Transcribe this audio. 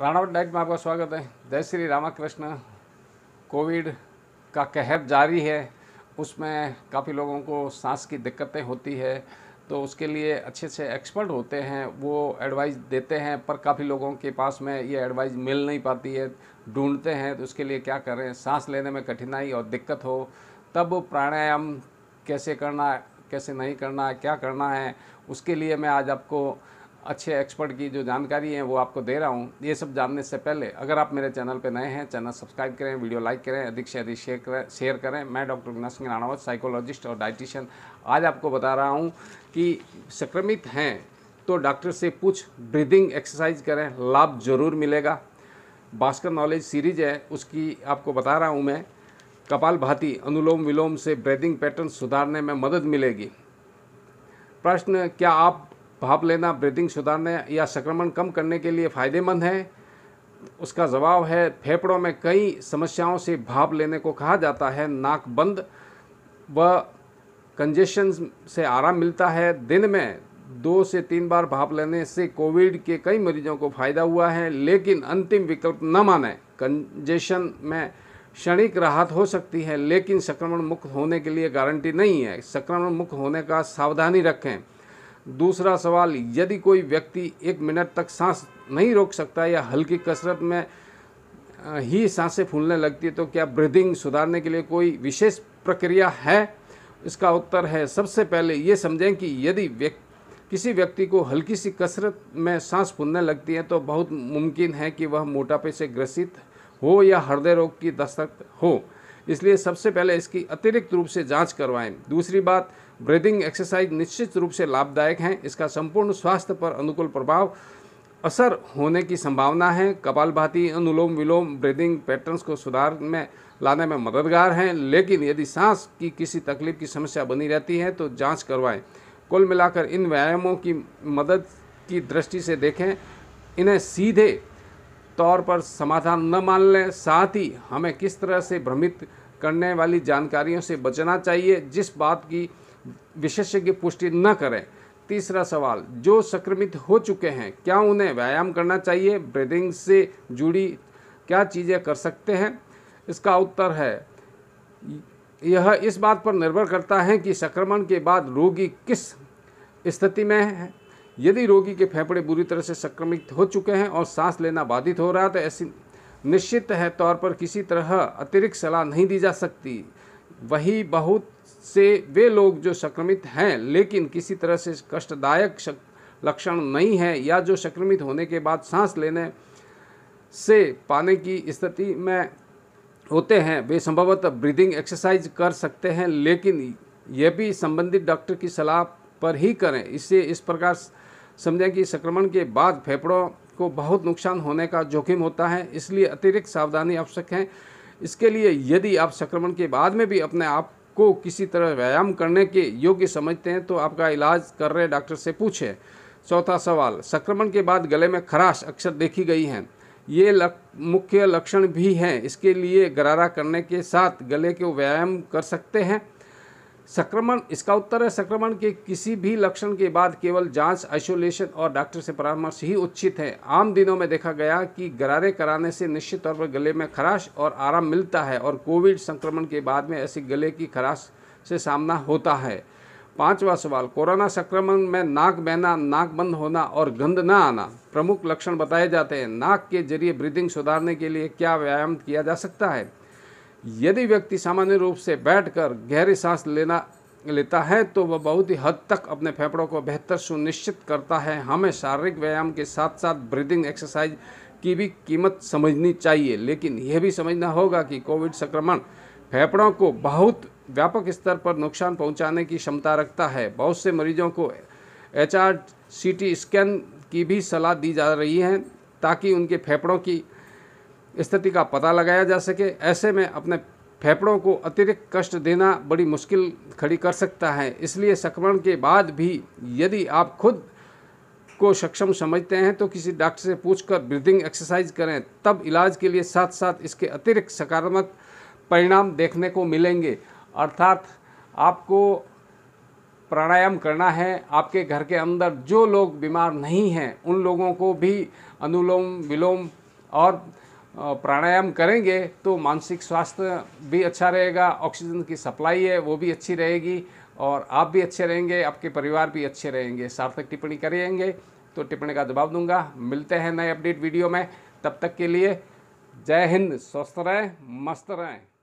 राणावट night में आपका स्वागत है जय श्री रामाकृष्ण कोविड का कहर जारी है उसमें काफ़ी लोगों को सांस की दिक्कतें होती है तो उसके लिए अच्छे से एक्सपर्ट होते हैं वो एडवाइस देते हैं पर काफ़ी लोगों के पास में ये एडवाइस मिल नहीं पाती है ढूंढते हैं तो उसके लिए क्या करें सांस लेने में कठिनाई और दिक्कत हो तब प्राणायाम कैसे करना कैसे नहीं करना है क्या करना है उसके लिए मैं आज आपको अच्छे एक्सपर्ट की जो जानकारी है वो आपको दे रहा हूँ ये सब जानने से पहले अगर आप मेरे चैनल पर नए हैं चैनल सब्सक्राइब करें वीडियो लाइक करें अधिक से अधिक शेयर करें शेयर करें मैं डॉक्टर गुना सिंह राणावत साइकोलॉजिस्ट और डाइटिशियन आज आपको बता रहा हूँ कि संक्रमित हैं तो डॉक्टर से पूछ ब्रीदिंग एक्सरसाइज करें लाभ ज़रूर मिलेगा भास्कर नॉलेज सीरीज है उसकी आपको बता रहा हूँ मैं कपाल भाती अनुलोम विलोम से ब्रीदिंग पैटर्न सुधारने में मदद मिलेगी प्रश्न क्या आप भाप लेना ब्रीदिंग सुधारने या संक्रमण कम करने के लिए फ़ायदेमंद है उसका जवाब है फेफड़ों में कई समस्याओं से भाप लेने को कहा जाता है नाक बंद व कंजेशन से आराम मिलता है दिन में दो से तीन बार भाप लेने से कोविड के कई मरीजों को फ़ायदा हुआ है लेकिन अंतिम विकल्प न माने कंजेशन में क्षणिक राहत हो सकती है लेकिन संक्रमण मुक्त होने के लिए गारंटी नहीं है संक्रमण मुक्त होने का सावधानी रखें दूसरा सवाल यदि कोई व्यक्ति एक मिनट तक सांस नहीं रोक सकता या हल्की कसरत में ही सांसें फूलने लगती है तो क्या ब्रीदिंग सुधारने के लिए कोई विशेष प्रक्रिया है इसका उत्तर है सबसे पहले ये समझें कि यदि व्यक्ति किसी व्यक्ति को हल्की सी कसरत में सांस फूलने लगती है तो बहुत मुमकिन है कि वह मोटापे से ग्रसित हो या हृदय रोग की दस्तक हो इसलिए सबसे पहले इसकी अतिरिक्त रूप से जांच करवाएं दूसरी बात ब्रीदिंग एक्सरसाइज निश्चित रूप से लाभदायक हैं इसका संपूर्ण स्वास्थ्य पर अनुकूल प्रभाव असर होने की संभावना है कपालभाति अनुलोम विलोम ब्रीदिंग पैटर्न्स को सुधार में लाने में मददगार हैं लेकिन यदि सांस की किसी तकलीफ की समस्या बनी रहती है तो जांच करवाएं कुल मिलाकर इन व्यायामों की मदद की दृष्टि से देखें इन्हें सीधे तौर पर समाधान न मान लें साथ ही हमें किस तरह से भ्रमित करने वाली जानकारियों से बचना चाहिए जिस बात की विशेषज्ञ पुष्टि न करें तीसरा सवाल जो संक्रमित हो चुके हैं क्या उन्हें व्यायाम करना चाहिए ब्रीदिंग से जुड़ी क्या चीज़ें कर सकते हैं इसका उत्तर है यह इस बात पर निर्भर करता है कि संक्रमण के बाद रोगी किस स्थिति में है यदि रोगी के फेफड़े बुरी तरह से संक्रमित हो चुके हैं और सांस लेना बाधित हो रहा है तो ऐसी निश्चित है तौर पर किसी तरह अतिरिक्त सलाह नहीं दी जा सकती वही बहुत से वे लोग जो संक्रमित हैं लेकिन किसी तरह से कष्टदायक लक्षण नहीं है या जो संक्रमित होने के बाद सांस लेने से पाने की स्थिति में होते हैं वे संभवतः ब्रीदिंग एक्सरसाइज कर सकते हैं लेकिन यह भी संबंधित डॉक्टर की सलाह पर ही करें इससे इस प्रकार समझें कि संक्रमण के बाद फेफड़ों को बहुत नुकसान होने का जोखिम होता है इसलिए अतिरिक्त सावधानी आवश्यक है इसके लिए यदि आप संक्रमण के बाद में भी अपने आप को किसी तरह व्यायाम करने के योग्य समझते हैं तो आपका इलाज कर रहे डॉक्टर से पूछें चौथा सवाल संक्रमण के बाद गले में खराश अक्सर देखी गई है ये लक, मुख्य लक्षण भी हैं इसके लिए गरारा करने के साथ गले को व्यायाम कर सकते हैं संक्रमण इसका उत्तर है संक्रमण के किसी भी लक्षण के बाद केवल जांच आइसोलेशन और डॉक्टर से परामर्श ही उचित है आम दिनों में देखा गया कि गरारे कराने से निश्चित तौर पर गले में खराश और आराम मिलता है और कोविड संक्रमण के बाद में ऐसी गले की खराश से सामना होता है पांचवा सवाल कोरोना संक्रमण में नाक बहना नाक बंद होना और गंध न आना प्रमुख लक्षण बताए जाते हैं नाक के जरिए ब्रीदिंग सुधारने के लिए क्या व्यायाम किया जा सकता है यदि व्यक्ति सामान्य रूप से बैठकर गहरी सांस लेना लेता है तो वह बहुत ही हद तक अपने फेफड़ों को बेहतर सुनिश्चित करता है हमें शारीरिक व्यायाम के साथ साथ ब्रीदिंग एक्सरसाइज की भी कीमत समझनी चाहिए लेकिन यह भी समझना होगा कि कोविड संक्रमण फेफड़ों को बहुत व्यापक स्तर पर नुकसान पहुंचाने की क्षमता रखता है बहुत से मरीजों को H R C T scan की भी सलाह दी जा रही है ताकि उनके फेफड़ों की स्थिति का पता लगाया जा सके ऐसे में अपने फेफड़ों को अतिरिक्त कष्ट देना बड़ी मुश्किल खड़ी कर सकता है इसलिए संक्रमण के बाद भी यदि आप खुद को सक्षम समझते हैं तो किसी डॉक्टर से पूछकर ब्रीदिंग एक्सरसाइज करें तब इलाज के लिए साथ साथ इसके अतिरिक्त सकारात्मक परिणाम देखने को मिलेंगे अर्थात आपको प्राणायाम करना है आपके घर के अंदर जो लोग बीमार नहीं हैं उन लोगों को भी अनुलोम विलोम और प्राणायाम करेंगे तो मानसिक स्वास्थ्य भी अच्छा रहेगा ऑक्सीजन की सप्लाई है वो भी अच्छी रहेगी और आप भी अच्छे रहेंगे आपके परिवार भी अच्छे रहेंगे सार्थक टिप्पणी करेंगे तो टिप्पणी का जवाब दूंगा मिलते हैं नए अपडेट वीडियो में तब तक के लिए जय हिंद स्वस्थ रहें मस्त रहें